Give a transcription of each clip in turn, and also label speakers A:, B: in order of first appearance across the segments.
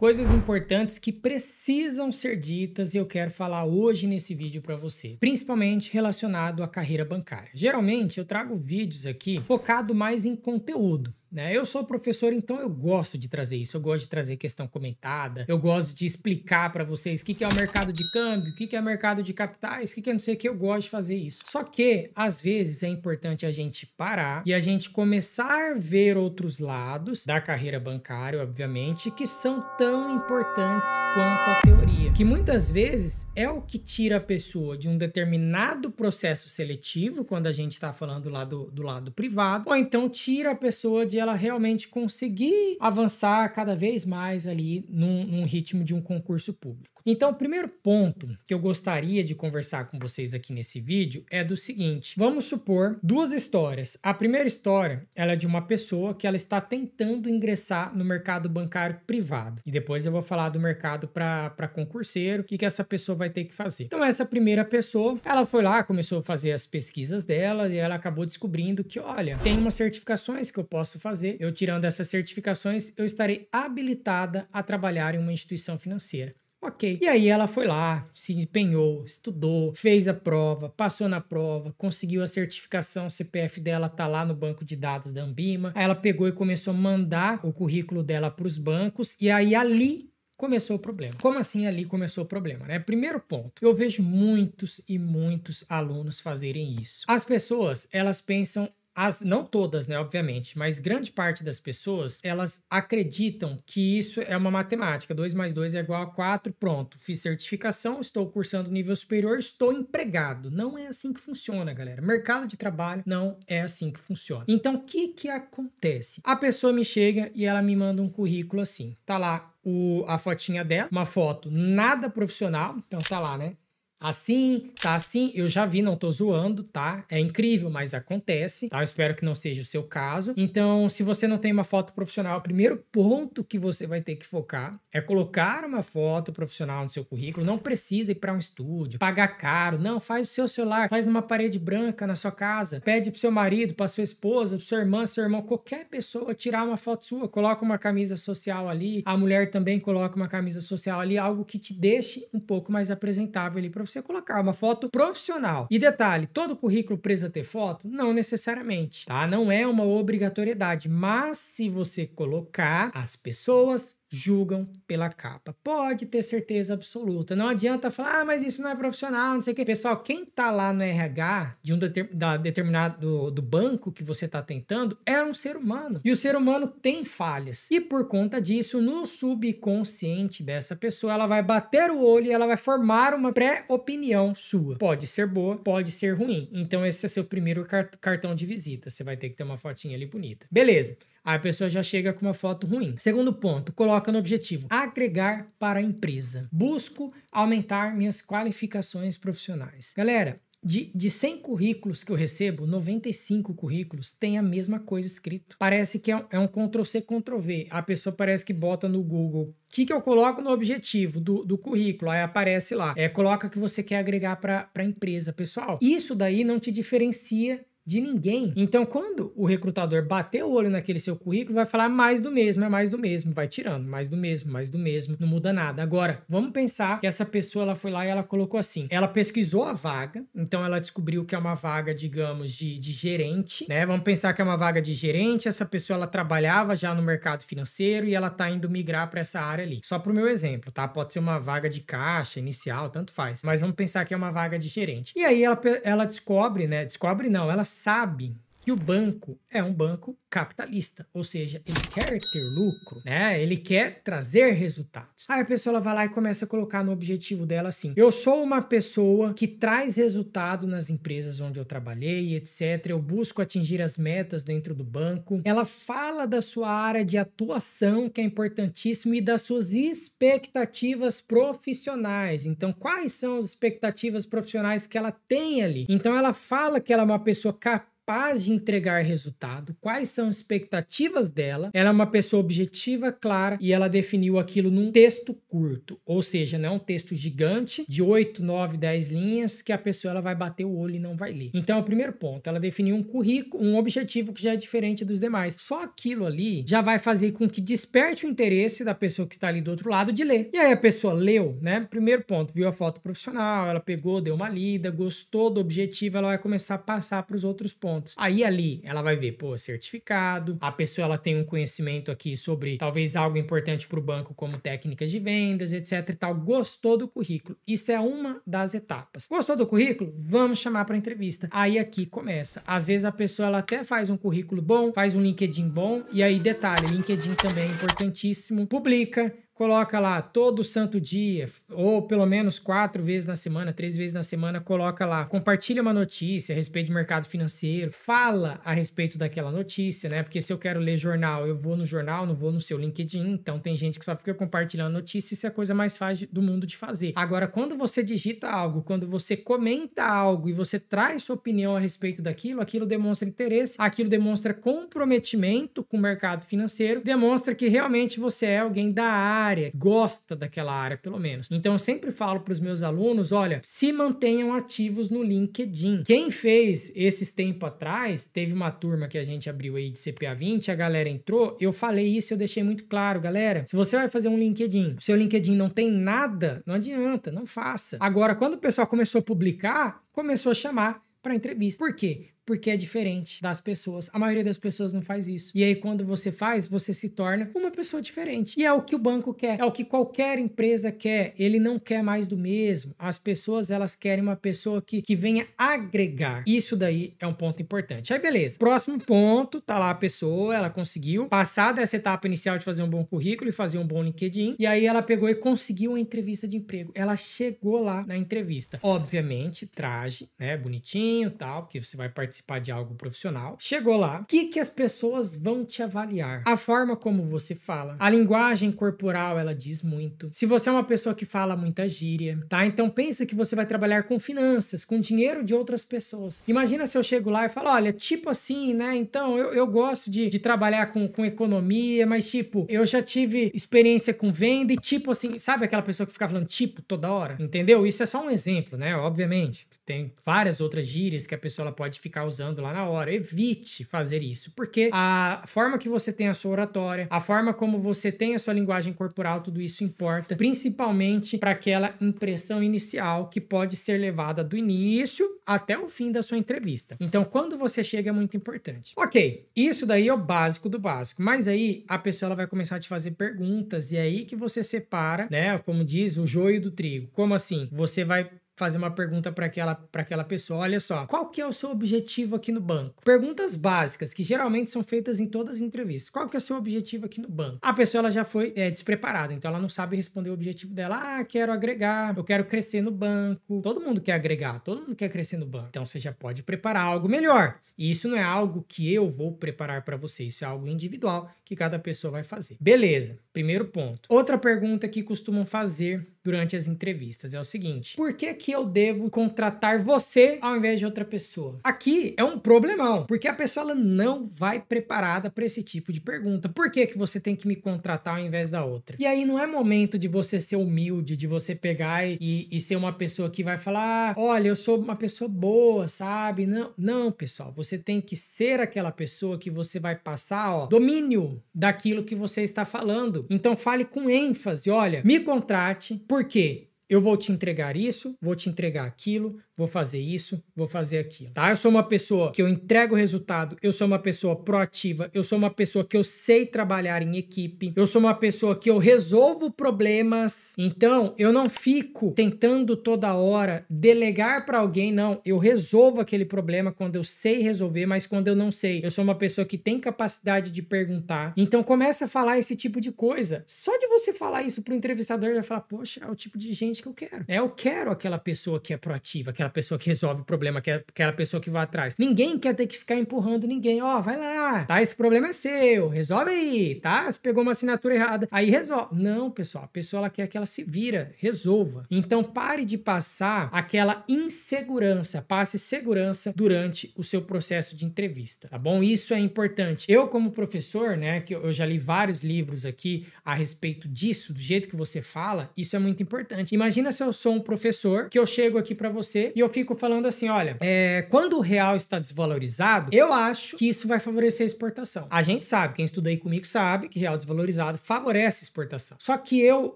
A: Coisas importantes que precisam ser ditas e eu quero falar hoje nesse vídeo para você, principalmente relacionado à carreira bancária. Geralmente eu trago vídeos aqui focado mais em conteúdo, né? Eu sou professor, então eu gosto de trazer isso. Eu gosto de trazer questão comentada, eu gosto de explicar para vocês o que, que é o mercado de câmbio, o que, que é o mercado de capitais, o que, que é não sei o que. Eu gosto de fazer isso. Só que, às vezes, é importante a gente parar e a gente começar a ver outros lados da carreira bancária, obviamente, que são tão importantes quanto a teoria. Que muitas vezes é o que tira a pessoa de um determinado processo seletivo, quando a gente está falando lá do, do lado privado, ou então tira a pessoa de ela realmente conseguir avançar cada vez mais ali num, num ritmo de um concurso público. Então, o primeiro ponto que eu gostaria de conversar com vocês aqui nesse vídeo é do seguinte: vamos supor duas histórias. A primeira história ela é de uma pessoa que ela está tentando ingressar no mercado bancário privado. E depois eu vou falar do mercado para concurseiro, o que, que essa pessoa vai ter que fazer. Então, essa primeira pessoa, ela foi lá, começou a fazer as pesquisas dela e ela acabou descobrindo que, olha, tem umas certificações que eu posso fazer. Eu tirando essas certificações, eu estarei habilitada a trabalhar em uma instituição financeira. Ok. E aí ela foi lá, se empenhou, estudou, fez a prova, passou na prova, conseguiu a certificação, o CPF dela tá lá no banco de dados da Ambima. Aí ela pegou e começou a mandar o currículo dela para os bancos e aí ali começou o problema. Como assim ali começou o problema, né? Primeiro ponto, eu vejo muitos e muitos alunos fazerem isso. As pessoas, elas pensam as não todas, né, obviamente, mas grande parte das pessoas, elas acreditam que isso é uma matemática, 2 mais 2 é igual a 4, pronto, fiz certificação, estou cursando nível superior, estou empregado. Não é assim que funciona, galera. Mercado de trabalho não é assim que funciona. Então, o que que acontece? A pessoa me chega e ela me manda um currículo assim. Tá lá o, a fotinha dela, uma foto nada profissional, então tá lá, né? assim, tá assim, eu já vi, não tô zoando, tá? É incrível, mas acontece, tá? Eu espero que não seja o seu caso. Então, se você não tem uma foto profissional, o primeiro ponto que você vai ter que focar é colocar uma foto profissional no seu currículo. Não precisa ir para um estúdio, pagar caro, não, faz o seu celular, faz numa parede branca na sua casa, pede pro seu marido, pra sua esposa, pro seu irmão, seu irmão, qualquer pessoa tirar uma foto sua, coloca uma camisa social ali, a mulher também coloca uma camisa social ali, algo que te deixe um pouco mais apresentável ali profissional você colocar uma foto profissional. E detalhe, todo currículo precisa ter foto? Não necessariamente, tá? Não é uma obrigatoriedade, mas se você colocar as pessoas, julgam pela capa. Pode ter certeza absoluta. Não adianta falar, ah, mas isso não é profissional, não sei o quê. Pessoal, quem está lá no RH de um deter, da, determinado do banco que você está tentando é um ser humano. E o ser humano tem falhas. E por conta disso, no subconsciente dessa pessoa, ela vai bater o olho e ela vai formar uma pré-opinião sua. Pode ser boa, pode ser ruim. Então esse é seu primeiro cartão de visita. Você vai ter que ter uma fotinha ali bonita. Beleza. Aí a pessoa já chega com uma foto ruim. Segundo ponto, coloca no objetivo agregar para a empresa. Busco aumentar minhas qualificações profissionais. Galera, de, de 100 currículos que eu recebo, 95 currículos têm a mesma coisa escrito. Parece que é um, é um Ctrl-C, Ctrl-V. A pessoa parece que bota no Google. O que, que eu coloco no objetivo do, do currículo? Aí aparece lá. É, coloca que você quer agregar para a empresa. Pessoal, isso daí não te diferencia de ninguém. Então, quando o recrutador bater o olho naquele seu currículo, vai falar mais do mesmo, é mais do mesmo, vai tirando, mais do mesmo, mais do mesmo, não muda nada. Agora, vamos pensar que essa pessoa ela foi lá e ela colocou assim: ela pesquisou a vaga, então ela descobriu que é uma vaga, digamos, de, de gerente, né? Vamos pensar que é uma vaga de gerente, essa pessoa ela trabalhava já no mercado financeiro e ela tá indo migrar para essa área ali. Só pro meu exemplo, tá? Pode ser uma vaga de caixa inicial, tanto faz, mas vamos pensar que é uma vaga de gerente. E aí ela, ela descobre, né? Descobre não, ela sabe e o banco é um banco capitalista, ou seja, ele quer ter lucro, né? Ele quer trazer resultados. Aí a pessoa vai lá e começa a colocar no objetivo dela assim: eu sou uma pessoa que traz resultado nas empresas onde eu trabalhei, etc. Eu busco atingir as metas dentro do banco. Ela fala da sua área de atuação, que é importantíssimo, e das suas expectativas profissionais. Então, quais são as expectativas profissionais que ela tem ali? Então, ela fala que ela é uma pessoa capaz capaz de entregar resultado, quais são as expectativas dela. Ela é uma pessoa objetiva, clara e ela definiu aquilo num texto curto, ou seja, não é um texto gigante de 8, 9, 10 linhas que a pessoa ela vai bater o olho e não vai ler. Então, é o primeiro ponto, ela definiu um currículo, um objetivo que já é diferente dos demais. Só aquilo ali já vai fazer com que desperte o interesse da pessoa que está ali do outro lado de ler. E aí a pessoa leu, né? Primeiro ponto, viu a foto profissional, ela pegou, deu uma lida, gostou do objetivo, ela vai começar a passar para os outros pontos pontos. Aí ali ela vai ver, pô, certificado, a pessoa ela tem um conhecimento aqui sobre talvez algo importante para o banco, como técnicas de vendas, etc e tal. Gostou do currículo? Isso é uma das etapas. Gostou do currículo? Vamos chamar para entrevista. Aí aqui começa. Às vezes a pessoa ela até faz um currículo bom, faz um LinkedIn bom, e aí detalhe, LinkedIn também é importantíssimo. Publica, coloca lá todo santo dia, ou pelo menos quatro vezes na semana, três vezes na semana, coloca lá, compartilha uma notícia a respeito de mercado financeiro, fala a respeito daquela notícia, né? Porque se eu quero ler jornal, eu vou no jornal, não vou no seu LinkedIn, então tem gente que só fica compartilhando notícia, isso é a coisa mais fácil do mundo de fazer. Agora, quando você digita algo, quando você comenta algo e você traz sua opinião a respeito daquilo, aquilo demonstra interesse, aquilo demonstra comprometimento com o mercado financeiro, demonstra que realmente você é alguém da área, área, gosta daquela área, pelo menos. Então eu sempre falo para os meus alunos: olha, se mantenham ativos no LinkedIn. Quem fez esses tempo atrás, teve uma turma que a gente abriu aí de CPA 20, a galera entrou, eu falei isso, eu deixei muito claro, galera. Se você vai fazer um LinkedIn, seu LinkedIn não tem nada, não adianta, não faça. Agora, quando o pessoal começou a publicar, começou a chamar para entrevista. Por quê? porque é diferente das pessoas. A maioria das pessoas não faz isso. E aí, quando você faz, você se torna uma pessoa diferente. E é o que o banco quer, é o que qualquer empresa quer. Ele não quer mais do mesmo. As pessoas, elas querem uma pessoa que, que venha agregar. Isso daí é um ponto importante. Aí, beleza. Próximo ponto, tá lá a pessoa, ela conseguiu passar dessa etapa inicial de fazer um bom currículo e fazer um bom LinkedIn. E aí, ela pegou e conseguiu uma entrevista de emprego. Ela chegou lá na entrevista. Obviamente, traje, né? Bonitinho tal, porque você vai participar participar de algo profissional. Chegou lá, o que, que as pessoas vão te avaliar? A forma como você fala. A linguagem corporal, ela diz muito. Se você é uma pessoa que fala muita gíria, tá? Então pensa que você vai trabalhar com finanças, com dinheiro de outras pessoas. Imagina se eu chego lá e falo, olha, tipo assim, né? Então, eu, eu gosto de, de trabalhar com, com economia, mas tipo, eu já tive experiência com venda e tipo assim, sabe aquela pessoa que fica falando tipo toda hora? Entendeu? Isso é só um exemplo, né? Obviamente tem várias outras gírias que a pessoa ela pode ficar usando lá na hora. Evite fazer isso, porque a forma que você tem a sua oratória, a forma como você tem a sua linguagem corporal, tudo isso importa, principalmente para aquela impressão inicial que pode ser levada do início até o fim da sua entrevista. Então, quando você chega é muito importante. Ok, isso daí é o básico do básico, mas aí a pessoa ela vai começar a te fazer perguntas e é aí que você separa, né, como diz, o joio do trigo. Como assim? Você vai fazer uma pergunta para aquela, para aquela pessoa. Olha só, qual que é o seu objetivo aqui no banco? Perguntas básicas, que geralmente são feitas em todas as entrevistas. Qual que é o seu objetivo aqui no banco? A pessoa ela já foi é, despreparada, então ela não sabe responder o objetivo dela. Ah, quero agregar, eu quero crescer no banco. Todo mundo quer agregar, todo mundo quer crescer no banco. Então você já pode preparar algo melhor. E isso não é algo que eu vou preparar para você, isso é algo individual que cada pessoa vai fazer. Beleza, primeiro ponto. Outra pergunta que costumam fazer durante as entrevistas é o seguinte: por que que que eu devo contratar você ao invés de outra pessoa? Aqui é um problemão, porque a pessoa ela não vai preparada para esse tipo de pergunta. Por que, que você tem que me contratar ao invés da outra? E aí não é momento de você ser humilde, de você pegar e, e ser uma pessoa que vai falar: ah, olha, eu sou uma pessoa boa, sabe? Não, não, pessoal. Você tem que ser aquela pessoa que você vai passar, ó, domínio daquilo que você está falando. Então fale com ênfase: olha, me contrate, por quê? eu vou te entregar isso, vou te entregar aquilo, vou fazer isso, vou fazer aquilo, tá? Eu sou uma pessoa que eu entrego resultado, eu sou uma pessoa proativa, eu sou uma pessoa que eu sei trabalhar em equipe, eu sou uma pessoa que eu resolvo problemas. Então, eu não fico tentando toda hora delegar para alguém, não. Eu resolvo aquele problema quando eu sei resolver, mas quando eu não sei, eu sou uma pessoa que tem capacidade de perguntar. Então, começa a falar esse tipo de coisa. Só de você falar isso pro entrevistador, ele vai falar: "Poxa, é o tipo de gente que eu quero". É, eu quero aquela pessoa que é proativa, aquela aquela pessoa que resolve o problema, que é aquela pessoa que vai atrás. Ninguém quer ter que ficar empurrando ninguém. Ó, oh, vai lá, tá? Esse problema é seu, resolve aí, tá? Se pegou uma assinatura errada, aí resolve. Não, pessoal, a pessoa ela quer que ela se vira, resolva. Então pare de passar aquela insegurança, passe segurança durante o seu processo de entrevista, tá bom? Isso é importante. Eu, como professor, né, que eu já li vários livros aqui a respeito disso, do jeito que você fala, isso é muito importante. Imagina se eu sou um professor que eu chego aqui para você e e eu fico falando assim: olha, é, quando o real está desvalorizado, eu acho que isso vai favorecer a exportação. A gente sabe, quem estuda aí comigo sabe que real desvalorizado favorece a exportação. Só que eu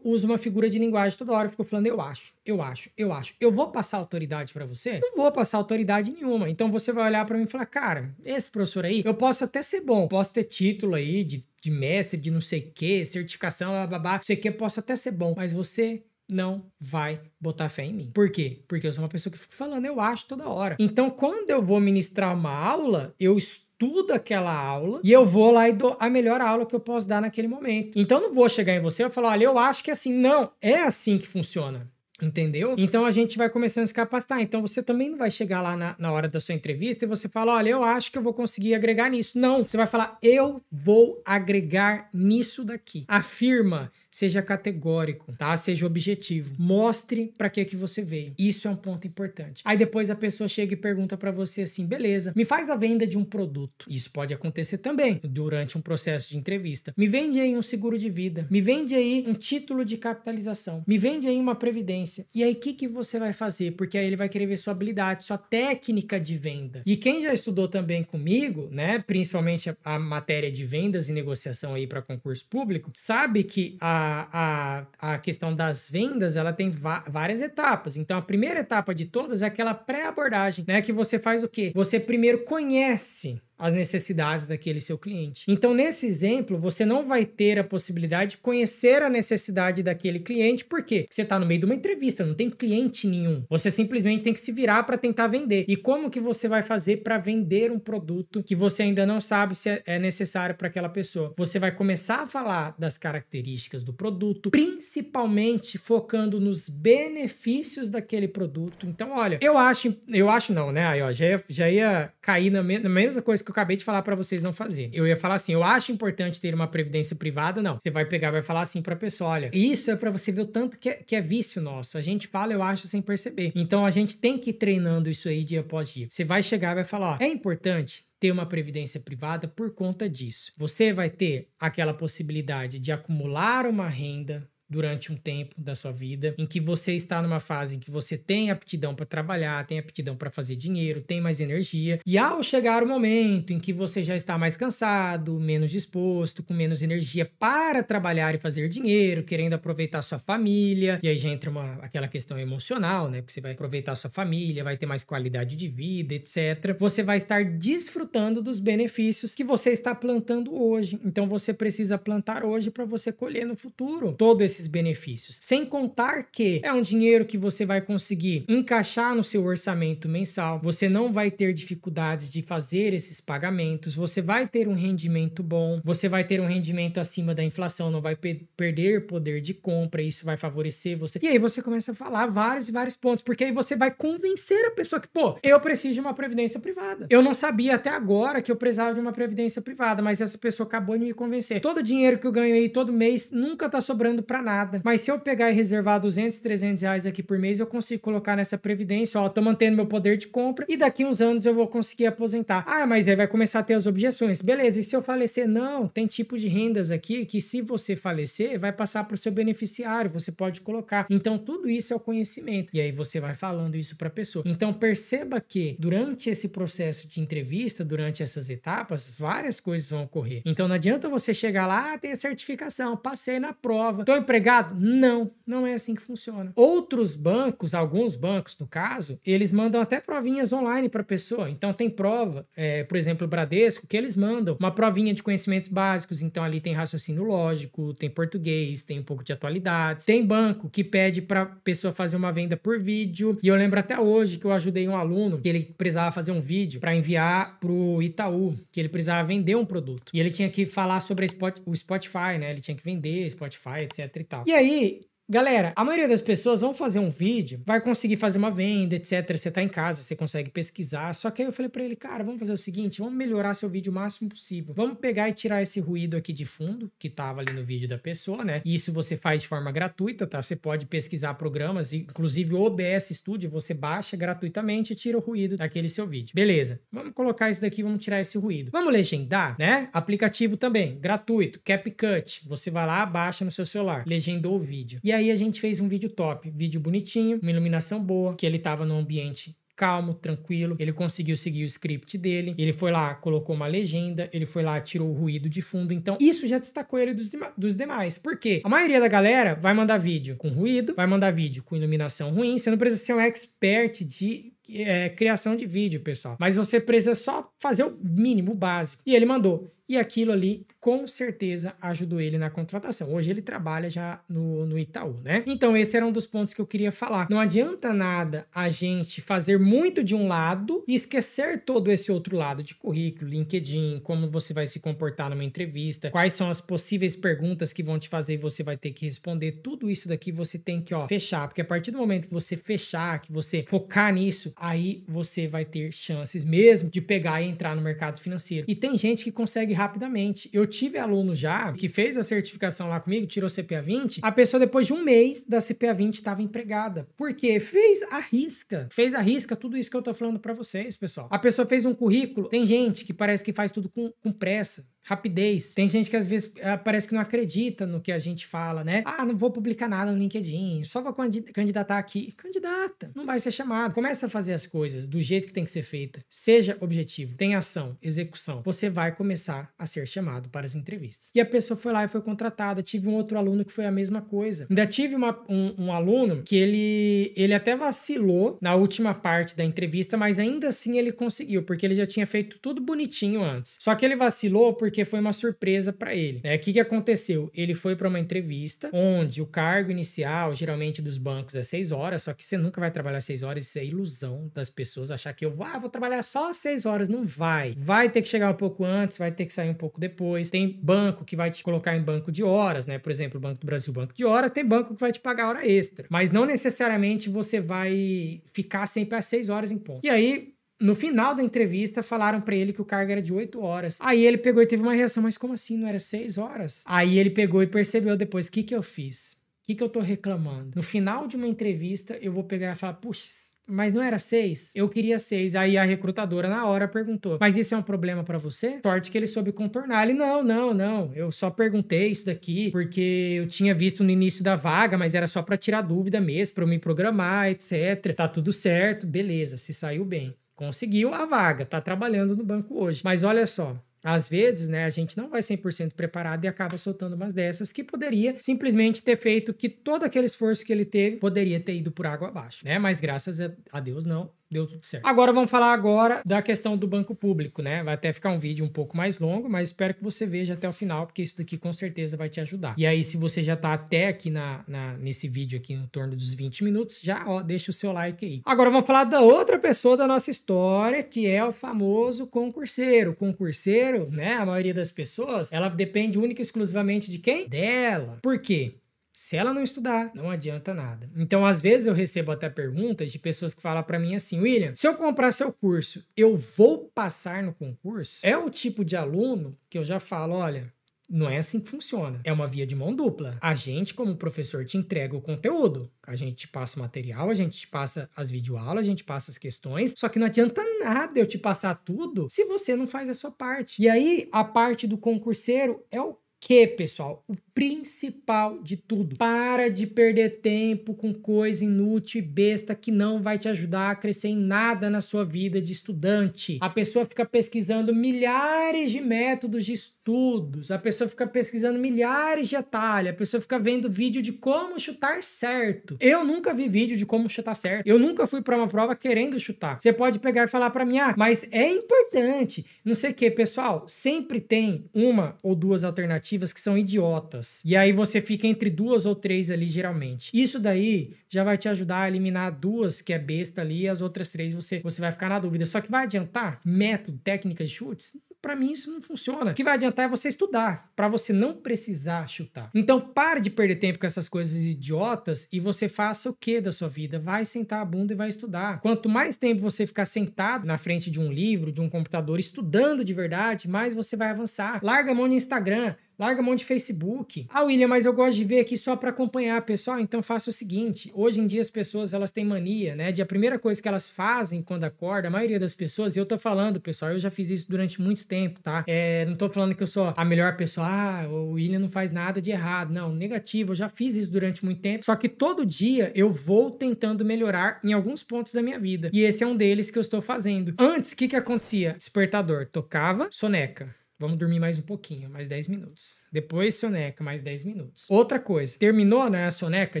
A: uso uma figura de linguagem toda hora, eu fico falando, eu acho, eu acho, eu acho. Eu vou passar autoridade para você? Não vou passar autoridade nenhuma. Então você vai olhar para mim e falar: cara, esse professor aí, eu posso até ser bom, posso ter título aí de de mestre, de não sei o que, certificação, babá, não sei o que, posso até ser bom, mas você não vai botar fé em mim. Por quê? Porque eu sou uma pessoa que fico falando, eu acho toda hora. Então, quando eu vou ministrar uma aula, eu estudo aquela aula e eu vou lá e dou a melhor aula que eu posso dar naquele momento. Então, não vou chegar em você e falar, olha, eu acho que é assim. Não, é assim que funciona. Entendeu? Então a gente vai começando a se capacitar. Então você também não vai chegar lá na, na, hora da sua entrevista e você fala: olha, eu acho que eu vou conseguir agregar nisso. Não, você vai falar: eu vou agregar nisso daqui. Afirma seja categórico, tá? Seja objetivo. Mostre para que que você veio. Isso é um ponto importante. Aí depois a pessoa chega e pergunta para você assim: "Beleza, me faz a venda de um produto". Isso pode acontecer também durante um processo de entrevista. Me vende aí um seguro de vida, me vende aí um título de capitalização, me vende aí uma previdência. E aí o que que você vai fazer? Porque aí ele vai querer ver sua habilidade, sua técnica de venda. E quem já estudou também comigo, né, principalmente a, a matéria de vendas e negociação aí para concurso público, sabe que a a, a, questão das vendas, ela tem várias etapas. Então, a primeira etapa de todas é aquela pré-abordagem, né? Que você faz o quê? Você primeiro conhece as necessidades daquele seu cliente. Então, nesse exemplo, você não vai ter a possibilidade de conhecer a necessidade daquele cliente, Porque você está no meio de uma entrevista, não tem cliente nenhum. Você simplesmente tem que se virar para tentar vender. E como que você vai fazer para vender um produto que você ainda não sabe se é, é necessário para aquela pessoa? Você vai começar a falar das características do produto, principalmente focando nos benefícios daquele produto. Então, olha, eu acho, eu acho não, né? Aí, ó, já ia, já ia cair na, me na mesma coisa que eu acabei de falar para vocês não fazer. Eu ia falar assim, eu acho importante ter uma previdência privada, não. Você vai pegar, vai falar assim pra pessoa, olha, isso é para você ver o tanto que é, que é vício nosso. A gente fala, eu acho, sem perceber. Então a gente tem que ir treinando isso aí dia após dia. Você vai chegar e vai falar, ó, é importante ter uma previdência privada por conta disso. Você vai ter aquela possibilidade de acumular uma renda durante um tempo da sua vida em que você está numa fase em que você tem aptidão para trabalhar, tem aptidão para fazer dinheiro, tem mais energia. E ao chegar o momento em que você já está mais cansado, menos disposto, com menos energia para trabalhar e fazer dinheiro, querendo aproveitar sua família, e aí já entra uma, aquela questão emocional, né? Porque você vai aproveitar sua família, vai ter mais qualidade de vida, etc. Você vai estar desfrutando dos benefícios que você está plantando hoje. Então você precisa plantar hoje para você colher no futuro. todos esses esses benefícios. Sem contar que é um dinheiro que você vai conseguir encaixar no seu orçamento mensal, você não vai ter dificuldades de fazer esses pagamentos, você vai ter um rendimento bom, você vai ter um rendimento acima da inflação, não vai pe perder poder de compra, isso vai favorecer você. E aí você começa a falar vários e vários pontos, porque aí você vai convencer a pessoa que, pô, eu preciso de uma previdência privada. Eu não sabia até agora que eu precisava de uma previdência privada, mas essa pessoa acabou de me convencer. Todo o dinheiro que eu ganho aí todo mês nunca tá sobrando para nada nada. Mas se eu pegar e reservar 200, 300 reais aqui por mês, eu consigo colocar nessa previdência, ó, tô mantendo meu poder de compra e daqui uns anos eu vou conseguir aposentar. Ah, mas aí vai começar a ter as objeções. Beleza, e se eu falecer? Não, tem tipo de rendas aqui que se você falecer, vai passar para o seu beneficiário, você pode colocar. Então tudo isso é o conhecimento. E aí você vai falando isso para a pessoa. Então perceba que durante esse processo de entrevista, durante essas etapas, várias coisas vão ocorrer. Então não adianta você chegar lá, ah, tem a certificação, passei na prova, tô empregado empregado? Não, não é assim que funciona. Outros bancos, alguns bancos no caso, eles mandam até provinhas online para a pessoa. Então tem prova, é, por exemplo, o Bradesco, que eles mandam uma provinha de conhecimentos básicos. Então ali tem raciocínio lógico, tem português, tem um pouco de atualidades. Tem banco que pede para pessoa fazer uma venda por vídeo. E eu lembro até hoje que eu ajudei um aluno que ele precisava fazer um vídeo para enviar pro Itaú, que ele precisava vender um produto. E ele tinha que falar sobre Spot, o Spotify, né? Ele tinha que vender Spotify, etc e E aí, Galera, a maioria das pessoas vão fazer um vídeo, vai conseguir fazer uma venda, etc. Você tá em casa, você consegue pesquisar. Só que aí eu falei para ele, cara, vamos fazer o seguinte, vamos melhorar seu vídeo o máximo possível. Vamos pegar e tirar esse ruído aqui de fundo que tava ali no vídeo da pessoa, né? E isso você faz de forma gratuita, tá? Você pode pesquisar programas, inclusive o OBS Studio, você baixa gratuitamente e tira o ruído daquele seu vídeo. Beleza? Vamos colocar isso daqui, vamos tirar esse ruído. Vamos legendar, né? Aplicativo também, gratuito, CapCut. Você vai lá, baixa no seu celular, legendou o vídeo. E aí a gente fez um vídeo top, vídeo bonitinho, uma iluminação boa, que ele estava num ambiente calmo, tranquilo. Ele conseguiu seguir o script dele. Ele foi lá, colocou uma legenda. Ele foi lá, tirou o ruído de fundo. Então, isso já destacou ele dos, dos demais. Por quê? A maioria da galera vai mandar vídeo com ruído, vai mandar vídeo com iluminação ruim. Você não precisa ser um expert de é, criação de vídeo, pessoal. Mas você precisa só fazer o mínimo, o básico. E ele mandou. E aquilo ali com certeza ajudou ele na contratação. Hoje ele trabalha já no, no Itaú, né? Então, esse era um dos pontos que eu queria falar. Não adianta nada a gente fazer muito de um lado e esquecer todo esse outro lado de currículo, LinkedIn, como você vai se comportar numa entrevista, quais são as possíveis perguntas que vão te fazer e você vai ter que responder. Tudo isso daqui você tem que, ó, fechar, porque a partir do momento que você fechar, que você focar nisso, aí você vai ter chances mesmo de pegar e entrar no mercado financeiro. E tem gente que consegue rapidamente. Eu tive aluno já que fez a certificação lá comigo, tirou CPA 20, a pessoa depois de um mês da CPA 20 estava empregada. Porque fez a risca, fez a risca tudo isso que eu tô falando para vocês, pessoal. A pessoa fez um currículo, tem gente que parece que faz tudo com, com pressa rapidez. Tem gente que às vezes eh, parece que não acredita no que a gente fala, né? Ah, não vou publicar nada no LinkedIn, só vou candidatar aqui. Candidata, não vai ser chamado. Começa a fazer as coisas do jeito que tem que ser feita. Seja objetivo, tenha ação, execução. Você vai começar a ser chamado para as entrevistas. E a pessoa foi lá e foi contratada. Tive um outro aluno que foi a mesma coisa. Ainda tive uma, um, um aluno que ele, ele até vacilou na última parte da entrevista, mas ainda assim ele conseguiu, porque ele já tinha feito tudo bonitinho antes. Só que ele vacilou porque porque foi uma surpresa para ele. O né? que, que aconteceu? Ele foi para uma entrevista onde o cargo inicial, geralmente dos bancos, é seis horas, só que você nunca vai trabalhar seis horas, isso é ilusão das pessoas achar que eu vou, ah, vou trabalhar só seis horas. Não vai. Vai ter que chegar um pouco antes, vai ter que sair um pouco depois. Tem banco que vai te colocar em banco de horas, né? Por exemplo, o Banco do Brasil, banco de horas, tem banco que vai te pagar hora extra. Mas não necessariamente você vai ficar sempre às seis horas em ponto. E aí, no final da entrevista, falaram para ele que o cargo era de 8 horas. Aí ele pegou e teve uma reação, mas como assim? Não era 6 horas? Aí ele pegou e percebeu depois, o que que eu fiz? O que, que eu tô reclamando? No final de uma entrevista, eu vou pegar e falar, puxa, mas não era seis? Eu queria seis. Aí a recrutadora, na hora, perguntou: Mas isso é um problema para você? Sorte que ele soube contornar. Ele: Não, não, não. Eu só perguntei isso daqui porque eu tinha visto no início da vaga, mas era só para tirar dúvida mesmo, para eu me programar, etc. Tá tudo certo, beleza, se saiu bem conseguiu a vaga, está trabalhando no banco hoje. Mas olha só, às vezes, né, a gente não vai 100% preparado e acaba soltando umas dessas que poderia simplesmente ter feito que todo aquele esforço que ele teve poderia ter ido por água abaixo, né? Mas graças a Deus não deu tudo certo. Agora vamos falar agora da questão do banco público, né? Vai até ficar um vídeo um pouco mais longo, mas espero que você veja até o final, porque isso daqui com certeza vai te ajudar. E aí, se você já tá até aqui na, na nesse vídeo aqui em torno dos 20 minutos, já ó, deixa o seu like aí. Agora vamos falar da outra pessoa da nossa história, que é o famoso concurseiro. concurseiro, né? A maioria das pessoas, ela depende única e exclusivamente de quem? Dela. Por quê? Se ela não estudar, não adianta nada. Então, às vezes eu recebo até perguntas de pessoas que falam para mim assim, William, se eu comprar seu curso, eu vou passar no concurso? É o tipo de aluno que eu já falo, olha, não é assim que funciona. É uma via de mão dupla. A gente, como professor, te entrega o conteúdo. A gente te passa o material, a gente te passa as videoaulas, a gente passa as questões. Só que não adianta nada eu te passar tudo se você não faz a sua parte. E aí, a parte do concurseiro é o que, pessoal, o principal de tudo, para de perder tempo com coisa inútil e besta que não vai te ajudar a crescer em nada na sua vida de estudante. A pessoa fica pesquisando milhares de métodos de estudos, a pessoa fica pesquisando milhares de atalhos, a pessoa fica vendo vídeo de como chutar certo. Eu nunca vi vídeo de como chutar certo. Eu nunca fui para uma prova querendo chutar. Você pode pegar e falar para mim: "Ah, mas é importante". Não sei o que, pessoal, sempre tem uma ou duas alternativas alternativas que são idiotas. E aí você fica entre duas ou três ali, geralmente. Isso daí já vai te ajudar a eliminar duas que é besta ali, e as outras três você, você vai ficar na dúvida. Só que vai adiantar método, técnica de chutes? para mim isso não funciona. O que vai adiantar é você estudar, para você não precisar chutar. Então pare de perder tempo com essas coisas idiotas e você faça o que da sua vida? Vai sentar a bunda e vai estudar. Quanto mais tempo você ficar sentado na frente de um livro, de um computador, estudando de verdade, mais você vai avançar. Larga a mão no Instagram, Larga um monte de Facebook. Ah, William, mas eu gosto de ver aqui só para acompanhar, pessoal. Então faça o seguinte: hoje em dia as pessoas elas têm mania, né? De a primeira coisa que elas fazem quando acorda, a maioria das pessoas, e eu tô falando, pessoal, eu já fiz isso durante muito tempo, tá? É, não tô falando que eu sou a melhor pessoa, ah, o William não faz nada de errado. Não, negativo, eu já fiz isso durante muito tempo. Só que todo dia eu vou tentando melhorar em alguns pontos da minha vida. E esse é um deles que eu estou fazendo. Antes, o que, que acontecia? Despertador tocava, soneca. Vamos dormir mais um pouquinho, mais 10 minutos. Depois soneca, mais 10 minutos. Outra coisa, terminou né, a soneca,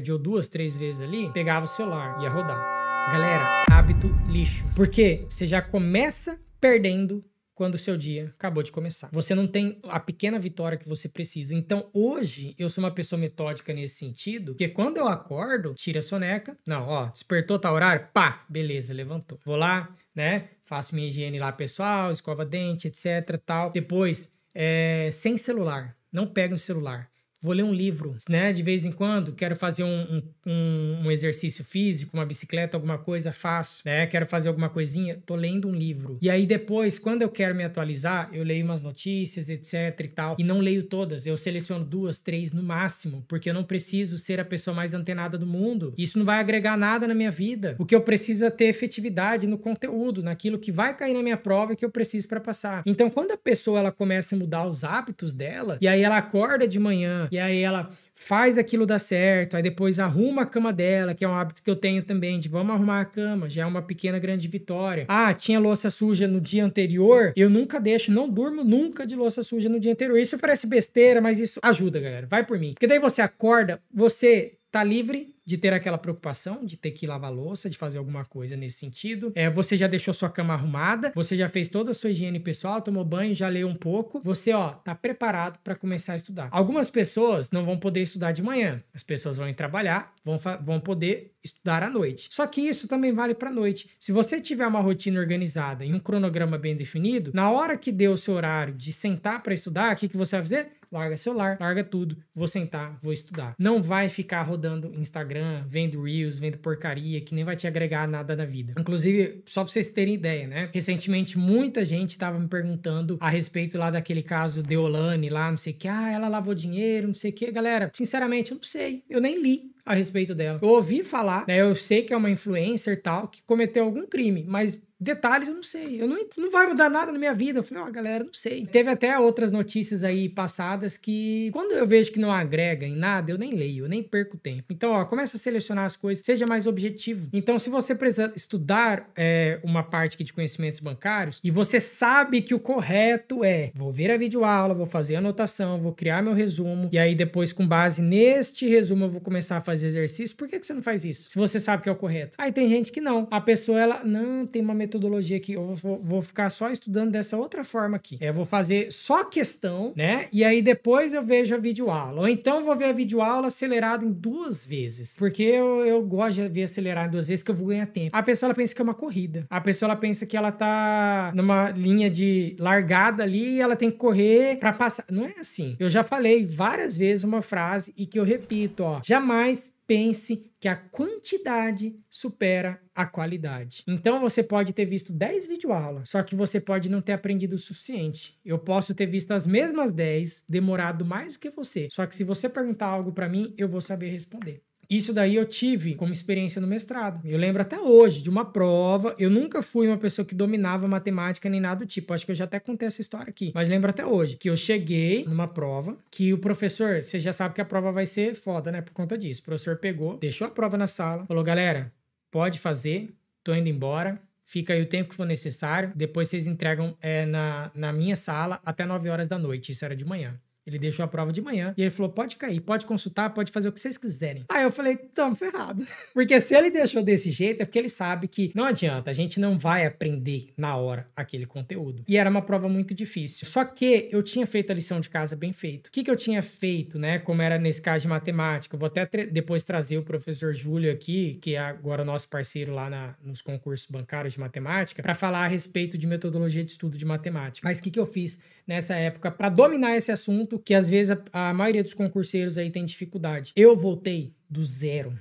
A: de ou duas, três vezes ali, pegava o celular, ia rodar. Galera, hábito lixo. Porque você já começa perdendo quando o seu dia acabou de começar. Você não tem a pequena vitória que você precisa. Então, hoje, eu sou uma pessoa metódica nesse sentido, porque quando eu acordo, tira a soneca, não, ó, despertou, tá horário, pá, beleza, levantou. Vou lá, né? faço minha higiene lá pessoal, escova dente, etc, tal. Depois, é, sem celular, não pego no celular vou ler um livro, né? De vez em quando, quero fazer um, um, um exercício físico, uma bicicleta, alguma coisa, faço, né? Quero fazer alguma coisinha, tô lendo um livro. E aí depois, quando eu quero me atualizar, eu leio umas notícias, etc e tal. E não leio todas, eu seleciono duas, três no máximo, porque eu não preciso ser a pessoa mais antenada do mundo. Isso não vai agregar nada na minha vida. O que eu preciso é ter efetividade no conteúdo, naquilo que vai cair na minha prova e que eu preciso para passar. Então, quando a pessoa ela começa a mudar os hábitos dela, e aí ela acorda de manhã e aí ela faz aquilo dar certo, aí depois arruma a cama dela, que é um hábito que eu tenho também, de vamos arrumar a cama, já é uma pequena grande vitória. Ah, tinha louça suja no dia anterior, eu nunca deixo, não durmo nunca de louça suja no dia anterior. Isso parece besteira, mas isso ajuda, galera. Vai por mim. Porque daí você acorda, você tá livre de ter aquela preocupação de ter que lavar louça, de fazer alguma coisa nesse sentido. É, você já deixou sua cama arrumada, você já fez toda a sua higiene pessoal, tomou banho, já leu um pouco. Você, ó, tá preparado para começar a estudar. Algumas pessoas não vão poder estudar de manhã. As pessoas vão ir trabalhar, vão, vão poder estudar à noite. Só que isso também vale para noite. Se você tiver uma rotina organizada e um cronograma bem definido, na hora que deu o seu horário de sentar para estudar, o que, que você vai fazer? larga celular, larga tudo, vou sentar, vou estudar. Não vai ficar rodando Instagram, vendo Reels, vendo porcaria, que nem vai te agregar nada na vida. Inclusive, só pra vocês terem ideia, né? Recentemente, muita gente tava me perguntando a respeito lá daquele caso de Olane lá, não sei o que, ah, ela lavou dinheiro, não sei o que. Galera, sinceramente, eu não sei, eu nem li a respeito dela. Eu ouvi falar, né? Eu sei que é uma influencer tal, que cometeu algum crime, mas Detalhes eu não sei. Eu não, não vai mudar nada na minha vida. Eu falei, ó, oh, galera, não sei. Teve até outras notícias aí passadas que, quando eu vejo que não agrega em nada, eu nem leio, eu nem perco tempo. Então, ó, começa a selecionar as coisas, seja mais objetivo. Então, se você precisa estudar é, uma parte aqui de conhecimentos bancários e você sabe que o correto é: vou ver a videoaula, vou fazer a anotação, vou criar meu resumo, e aí depois, com base neste resumo, eu vou começar a fazer exercício. Por que, que você não faz isso? Se você sabe que é o correto. Aí tem gente que não. A pessoa, ela não tem uma metodologia metodologia aqui, eu vou, vou ficar só estudando dessa outra forma aqui. É, eu vou fazer só questão, né? E aí depois eu vejo a videoaula. Ou então eu vou ver a videoaula acelerada em duas vezes. Porque eu, eu gosto de ver acelerada em duas vezes, que eu vou ganhar tempo. A pessoa ela pensa que é uma corrida. A pessoa ela pensa que ela tá numa linha de largada ali e ela tem que correr para passar. Não é assim. Eu já falei várias vezes uma frase e que eu repito, ó. Jamais pense que a quantidade supera a qualidade. Então você pode ter visto 10 videoaulas, só que você pode não ter aprendido o suficiente. Eu posso ter visto as mesmas 10, demorado mais do que você. Só que se você perguntar algo para mim, eu vou saber responder. Isso daí eu tive como experiência no mestrado. Eu lembro até hoje de uma prova. Eu nunca fui uma pessoa que dominava matemática nem nada do tipo. Acho que eu já até contei essa história aqui. Mas lembro até hoje que eu cheguei numa prova que o professor, você já sabe que a prova vai ser foda, né? Por conta disso. O professor pegou, deixou a prova na sala, falou: galera, pode fazer, tô indo embora. Fica aí o tempo que for necessário. Depois vocês entregam é, na, na minha sala até 9 horas da noite. Isso era de manhã. Ele deixou a prova de manhã e ele falou: pode ficar aí, pode consultar, pode fazer o que vocês quiserem. Aí eu falei: tamo ferrado. Porque se ele deixou desse jeito, é porque ele sabe que não adianta, a gente não vai aprender na hora aquele conteúdo. E era uma prova muito difícil. Só que eu tinha feito a lição de casa bem feito. O que, que eu tinha feito, né? Como era nesse caso de matemática, eu vou até tra depois trazer o professor Júlio aqui, que é agora nosso parceiro lá na, nos concursos bancários de matemática, para falar a respeito de metodologia de estudo de matemática. Mas o que, que eu fiz nessa época para dominar esse assunto? que às vezes a, a maioria dos concurseiros aí tem dificuldade. Eu voltei do zero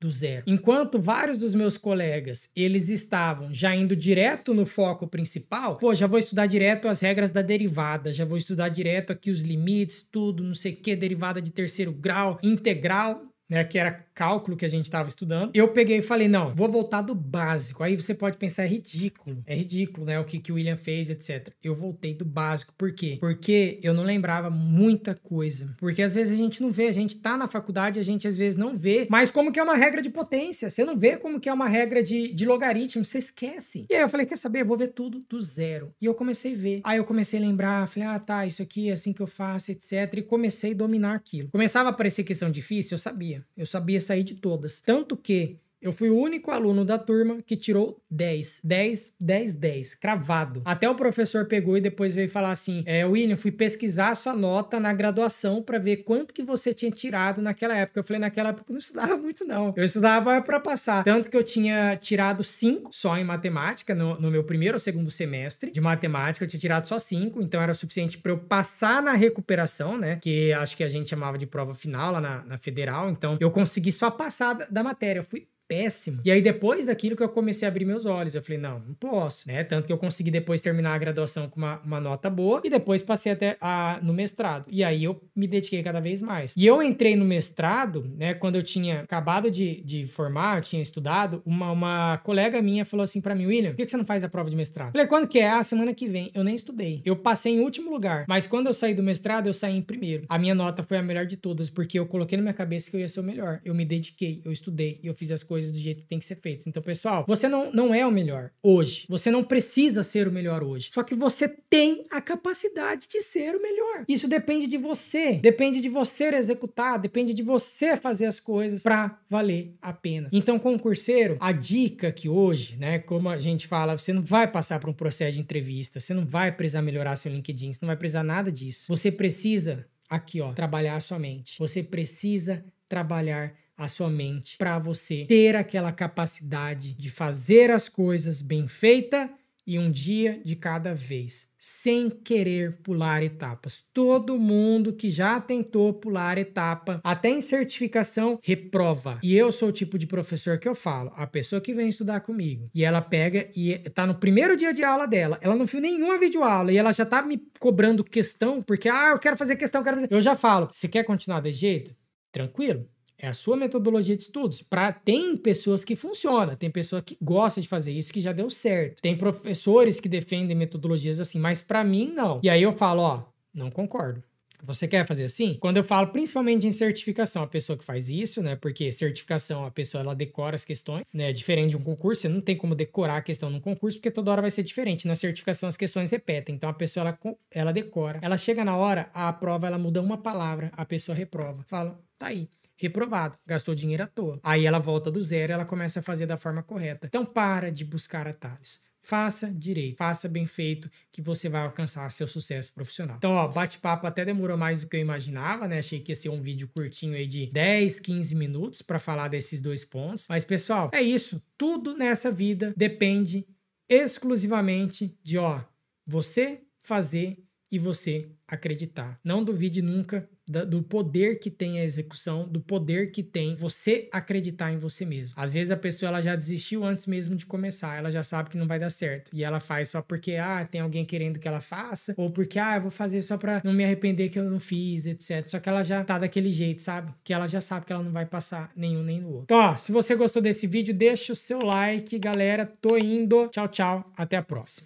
A: do zero. Enquanto vários dos meus colegas, eles estavam já indo direto no foco principal, pô, já vou estudar direto as regras da derivada, já vou estudar direto aqui os limites, tudo, não sei o que, derivada de terceiro grau, integral né, que era cálculo que a gente estava estudando. Eu peguei e falei, não, vou voltar do básico. Aí você pode pensar, é ridículo, é ridículo, né, o que, que o William fez, etc. Eu voltei do básico, por quê? Porque eu não lembrava muita coisa. Porque às vezes a gente não vê, a gente tá na faculdade, a gente às vezes não vê, mas como que é uma regra de potência? Você não vê como que é uma regra de, de logaritmo, você esquece. E aí eu falei, quer saber, eu vou ver tudo do zero. E eu comecei a ver. Aí eu comecei a lembrar, falei, ah, tá, isso aqui é assim que eu faço, etc. E comecei a dominar aquilo. Começava a aparecer questão difícil, eu sabia sabia. Eu sabia sair de todas. Tanto que eu fui o único aluno da turma que tirou 10. 10, 10, 10. Cravado. Até o professor pegou e depois veio falar assim: é, William, fui pesquisar a sua nota na graduação para ver quanto que você tinha tirado naquela época. Eu falei, naquela época eu não estudava muito, não. Eu estudava para passar. Tanto que eu tinha tirado 5 só em matemática, no, no meu primeiro ou segundo semestre de matemática, eu tinha tirado só 5, então era suficiente para eu passar na recuperação, né? Que acho que a gente chamava de prova final lá na, na federal. Então eu consegui só passar da, da matéria. Eu fui péssimo. E aí, depois daquilo que eu comecei a abrir meus olhos, eu falei, não, não posso, né? Tanto que eu consegui depois terminar a graduação com uma, uma nota boa e depois passei até a, no mestrado. E aí eu me dediquei cada vez mais. E eu entrei no mestrado, né? Quando eu tinha acabado de, de formar, eu tinha estudado, uma, uma colega minha falou assim para mim, William, por que, que você não faz a prova de mestrado? Eu falei, quando que é? Ah, semana que vem. Eu nem estudei. Eu passei em último lugar, mas quando eu saí do mestrado, eu saí em primeiro. A minha nota foi a melhor de todas, porque eu coloquei na minha cabeça que eu ia ser o melhor. Eu me dediquei, eu estudei, e eu fiz as coisas coisas do jeito que tem que ser feito. Então, pessoal, você não, não é o melhor hoje. Você não precisa ser o melhor hoje. Só que você tem a capacidade de ser o melhor. Isso depende de você. Depende de você executar. Depende de você fazer as coisas para valer a pena. Então, concurseiro, a dica que hoje, né, como a gente fala, você não vai passar por um processo de entrevista, você não vai precisar melhorar seu LinkedIn, você não vai precisar nada disso. Você precisa aqui, ó, trabalhar a sua mente. Você precisa trabalhar a sua mente para você ter aquela capacidade de fazer as coisas bem feita e um dia de cada vez, sem querer pular etapas. Todo mundo que já tentou pular etapa, até em certificação, reprova. E eu sou o tipo de professor que eu falo, a pessoa que vem estudar comigo, e ela pega e tá no primeiro dia de aula dela, ela não viu nenhuma videoaula e ela já tá me cobrando questão, porque ah, eu quero fazer questão, eu quero fazer. Eu já falo, você quer continuar desse jeito? Tranquilo, é a sua metodologia de estudos. Pra, tem pessoas que funcionam, tem pessoa que gosta de fazer isso que já deu certo. Tem professores que defendem metodologias assim, mas para mim não. E aí eu falo, ó, não concordo. Você quer fazer assim? Quando eu falo principalmente em certificação, a pessoa que faz isso, né? Porque certificação, a pessoa ela decora as questões, né? É diferente de um concurso, você não tem como decorar a questão num concurso, porque toda hora vai ser diferente. Na certificação, as questões repetem. Então a pessoa ela, ela decora. Ela chega na hora, a prova ela muda uma palavra, a pessoa reprova. Fala, tá aí reprovado, gastou dinheiro à toa. Aí ela volta do zero, ela começa a fazer da forma correta. Então para de buscar atalhos. Faça direito, faça bem feito, que você vai alcançar seu sucesso profissional. Então, ó, bate-papo até demorou mais do que eu imaginava, né? Achei que ia ser um vídeo curtinho aí de 10, 15 minutos para falar desses dois pontos. Mas, pessoal, é isso. Tudo nessa vida depende exclusivamente de, ó, você fazer e você acreditar. Não duvide nunca do poder que tem a execução, do poder que tem você acreditar em você mesmo. Às vezes a pessoa ela já desistiu antes mesmo de começar, ela já sabe que não vai dar certo e ela faz só porque ah, tem alguém querendo que ela faça ou porque ah, eu vou fazer só para não me arrepender que eu não fiz, etc. Só que ela já tá daquele jeito, sabe? Que ela já sabe que ela não vai passar nenhum nem no outro. Então, ó, se você gostou desse vídeo, deixa o seu like, galera. Tô indo. Tchau, tchau. Até a próxima.